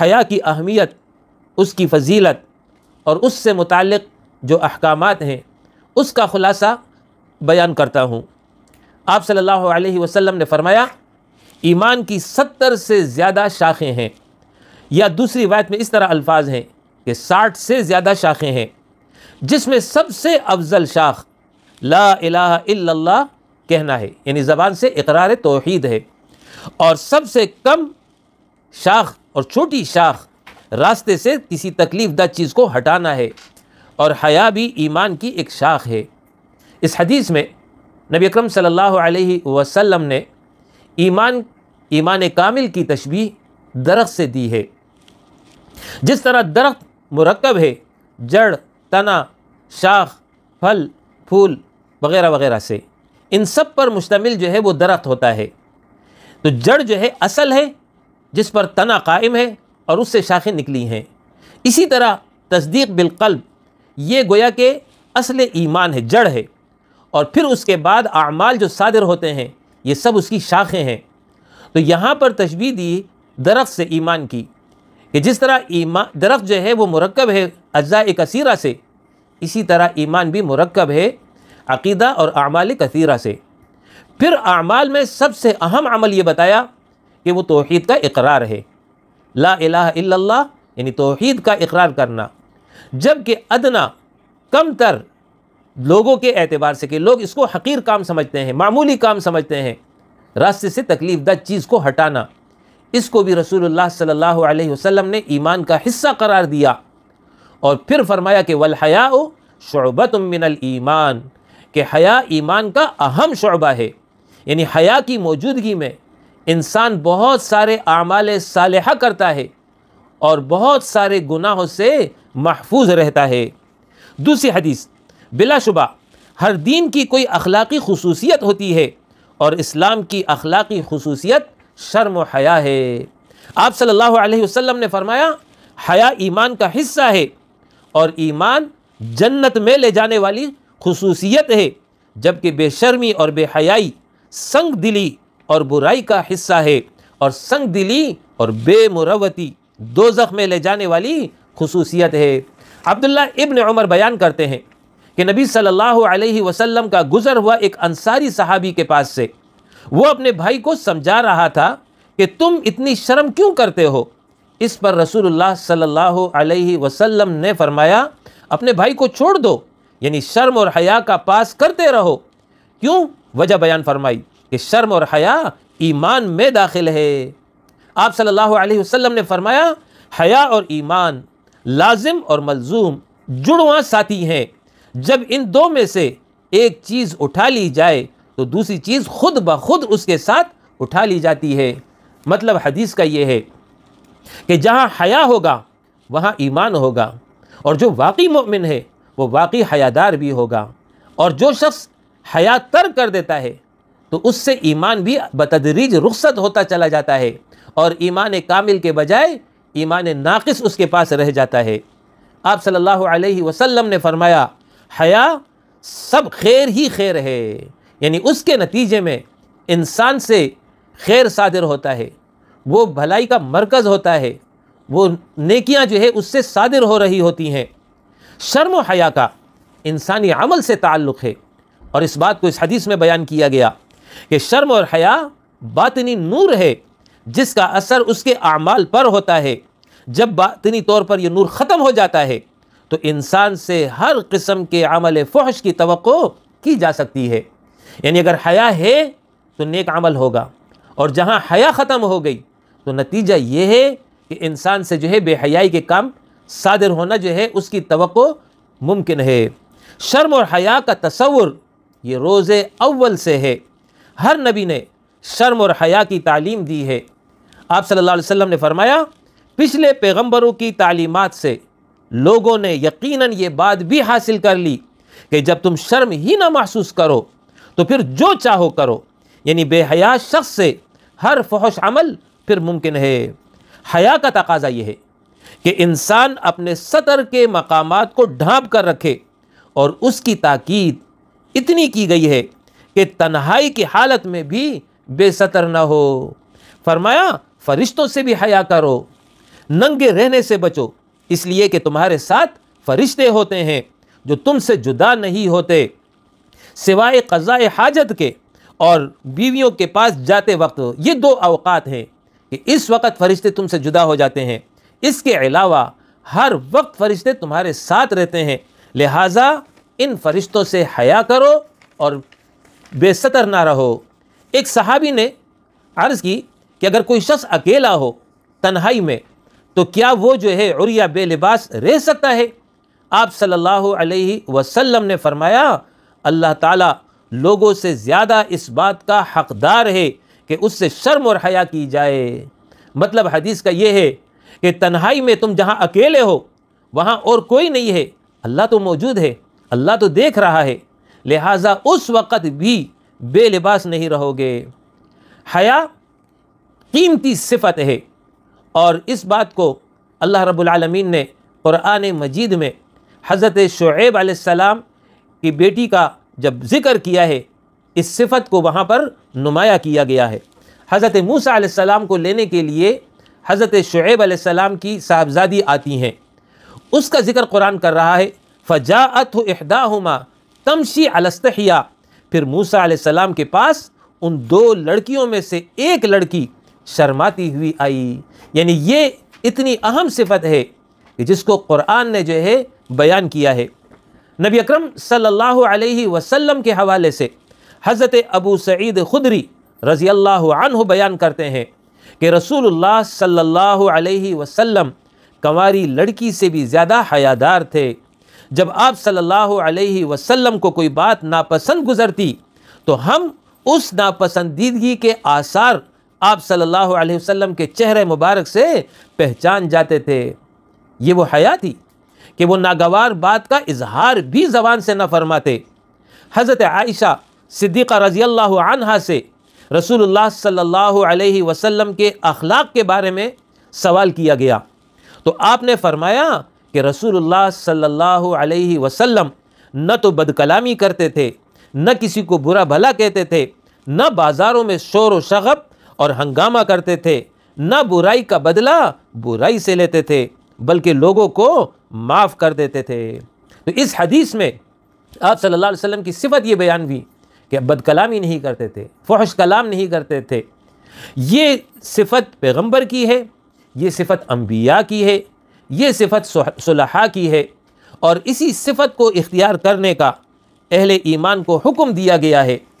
हया की अहमियत उसकी फजीलत और उससे मुतक़ जो अहकाम हैं उसका ख़ुलासा बयान करता हूँ आप सल्लल्लाहु अलैहि वसल्लम ने फरमाया ईमान की सत्तर से ज़्यादा शाखें हैं या दूसरी बात में इस तरह अल्फाज हैं कि साठ से ज़्यादा शाखें हैं जिसमें सबसे अफजल शाख ला इलाहा कहना है यानी ज़बान से इकरार तोहीद है और सबसे कम शाख और छोटी शाख रास्ते से किसी तकलीफ दह चीज़ को हटाना है और हया भी ईमान की एक शाख है इस हदीस में नबी अकरम सल्लल्लाहु अलैहि वसल्लम ने ईमान ईमान कामिल की तशबी दरख्त से दी है जिस तरह दरख्त मुरकब है जड़ तना शाख फल फूल वगैरह वगैरह से इन सब पर मुश्तमिल जो है वो दरख्त होता है तो जड़ जो है असल है जिस पर तना कायम है और उससे शाखें निकली हैं इसी तरह तस्दीक बिलकल्ब ये गोया के असल ईमान है जड़ है और फिर उसके बाद अमाल जो शादिर होते हैं ये सब उसकी शाखें हैं तो यहाँ पर तशबी दी दरख्त से ईमान की कि जिस तरह ईमान दरख्त जो है वो मरकब है अज्जा कसीरा से इसी तरह ईमान भी मरकब है अकीदा और अमाल कसीरा से फिर अमाल में सबसे अहम अमल ये बताया कि वो तोहद का इकरार है ला अला यानी तोहद का इकरार करना जबकि अदना कम तर लोगों के एतबार से कि लोग इसको हकीर काम समझते हैं मामूली काम समझते हैं रास्ते से तकलीफ दा चीज़ को हटाना इसको भी रसूलुल्लाह सल्लल्लाहु अलैहि वसल्लम ने ईमान का हिस्सा करार दिया और फिर फरमाया कि वलहया शोबत मिनल ईमान के हया ईमान का अहम शोबा है यानी हया की मौजूदगी में इंसान बहुत सारे आमाल सालह करता है और बहुत सारे गुनाहों से महफूज रहता है दूसरी हदीस बिलाशुबा हर दीन की कोई अखलाक़ी खसूसियत होती है और इस्लाम की अखलाक़ी खसूसियत शर्म हया है आप सल्लल्लाहु अलैहि वसल्लम ने फरमाया हया ईमान का हिस्सा है और ईमान जन्नत में ले जाने वाली खसूसियत है जबकि बेशर्मी और बेहयाई संग दिली और बुराई का हिस्सा है और संग दिली और बेमुरवती दो ज़ख़्मे ले जाने वाली खसूसियत है अब्दुल्ला इब्न उमर बयान करते हैं कि नबी सल्लल्लाहु अलैहि वसल्लम का गुज़र हुआ एक अंसारी सहाबी के पास से वो अपने भाई को समझा रहा था कि तुम इतनी शर्म क्यों करते हो इस पर रसूलुल्लाह सल्लल्लाहु अलैहि वसल्लम ने फरमाया अपने भाई को छोड़ दो यानी शर्म और हया का पास करते रहो क्यों वजह बयान फरमाई कि शर्म और हया ईमान में दाखिल है आप सल्लल्लाहु अलैहि वसल्लम ने फरमाया हया और ईमान लाजिम और मलजूम जुड़वा साथी हैं जब इन दो में से एक चीज़ उठा ली जाए तो दूसरी चीज़ खुद ब खुद उसके साथ उठा ली जाती है मतलब हदीस का ये है कि जहाँ हया होगा वहाँ ईमान होगा और जो वाकई मोमिन है वो वाकई हयादार भी होगा और जो शख्स हया तर कर देता है तो उससे ईमान भी बतदरीज रुखसत होता चला जाता है और ईमान कामिल के बजाय ईमान नाक़स उसके पास रह जाता है आप सल्लल्लाहु अलैहि वसल्लम ने फरमाया हया सब खैर ही खैर है यानी उसके नतीजे में इंसान से खैर सादिर होता है वो भलाई का मरकज़ होता है वो नेकियां जो है उससे सादिर हो रही होती हैं शर्म हया का इंसानी अमल से ताल्लुक़ है और इस बात को इस हदीस में बयान किया गया कि शर्म और हया बातनी नूर है जिसका असर उसके अमाल पर होता है जब बातनी तौर पर यह नूर ख़त्म हो जाता है तो इंसान से हर किस्म के अमल फहश की तो की जा सकती है यानी अगर हया है तो नेक अमल होगा और जहाँ हया ख़त्म हो गई तो नतीजा ये है कि इंसान से जो है बेहयाई के काम सादिर होना जो है उसकी तो मुमकिन है शर्म और हया का तस्वुर ये रोज़ अव्वल से है हर नबी ने शर्म और हया की तालीम दी है आप सल्लल्लाहु अलैहि वसल्लम ने फरमाया पिछले पैगंबरों की तालीमात से लोगों ने यकीनन ये बात भी हासिल कर ली कि जब तुम शर्म ही ना महसूस करो तो फिर जो चाहो करो यानी बेहया शख्स से हर फहश अमल फिर मुमकिन है हया का तकाजा यह है कि इंसान अपने सतर के मकामात को ढांप कर रखे और उसकी ताकीद इतनी की गई है कि तन्हाई की हालत में भी बेसतर ना हो फरमाया फरिश्तों से भी हया करो नंगे रहने से बचो इसलिए कि तुम्हारे साथ फरिश्ते होते हैं जो तुमसे जुदा नहीं होते सिवाय कज़ाए हाजत के और बीवियों के पास जाते वक्त ये दो अवकात हैं कि इस वक्त फ़रिश्ते तुमसे जुदा हो जाते हैं इसके अलावा हर वक्त फ़रिश्ते तुम्हारे साथ रहते हैं लिहाजा इन फरिश्तों से हया करो और बेसतर ना रहो एक सहाबी ने अर्ज़ की कि अगर कोई शख्स अकेला हो तन्हाई में तो क्या वो जो है और या बेलिबास रह सकता है आप सल्लल्लाहु अलैहि वसल्लम ने फरमाया अल्लाह ताला लोगों से ज़्यादा इस बात का हकदार है कि उससे शर्म और हया की जाए मतलब हदीस का ये है कि तन्हाई में तुम जहाँ अकेले हो वहाँ और कोई नहीं है अल्लाह तो मौजूद है अल्लाह तो देख रहा है लिहाजा उस वक़्त भी बेलिबास नहीं रहोगे हया कीमती सिफत है और इस बात को अल्लाह रबालमीन ने क़ुरान मजीद में हज़रत शुएब आसमाम की बेटी का जब ज़िक्र किया है इस सिफत को वहाँ पर नुमाया किया गया है हज़रत मूसा आसमाम को लेने के लिए हज़रत शुएब आसमाम की साहबजादी आती हैं उसका ज़िक्र कुरान कर रहा है फ़जात अहदा हमा तमशी अलस्तिया फिर मूसा सलाम के पास उन दो लड़कियों में से एक लड़की शर्माती हुई आई यानी ये इतनी अहम सिफत है कि जिसको क़ुरान ने जो है बयान किया है नबी अकरम सल्लल्लाहु अलैहि वसल्लम के हवाले से हज़रत अबू सईद खुदरी रज़ी अल्लाह बयान करते हैं कि रसूलुल्लाह सल्लल्लाहु अलैहि वसल्लम कंवारी लड़की से भी ज़्यादा हयादार थे जब आप सल्लल्लाहु अलैहि वसल्लम को कोई बात नापसंद गुज़रती तो हम उस नापसंदीदगी के आसार आप सल्लल्लाहु अलैहि वसल्लम के चेहरे मुबारक से पहचान जाते थे ये वो हया थी कि वो नागवार बात का इजहार भी ज़बान से ना फरमाते हज़रत आयशा सिद्दीक़ा रज़ी अल्लाह से रसूलुल्लाह सल्लल्लाहु अलैहि वसल्लम के अखलाक के बारे में सवाल किया गया तो आपने फरमाया कि रसूलुल्लाह सल्लल्लाहु अलैहि वसल्लम न तो बदकलामी करते थे न किसी को बुरा भला कहते थे न बाज़ारों में शोर व शगब और हंगामा करते थे न बुराई का बदला बुराई से लेते थे बल्कि लोगों को माफ़ कर देते थे तो इस हदीस में आप सल्लल्लाहु अलैहि वसल्लम की सिफत ये बयान हुई कि बदकलामी नहीं करते थे फहश कलाम नहीं करते थे ये सिफत पैगंबर की है ये सिफत अम्बिया की है ये सिफत सुलहा की है और इसी सिफत को इख्तियार करने का अहल ईमान को हुक्म दिया गया है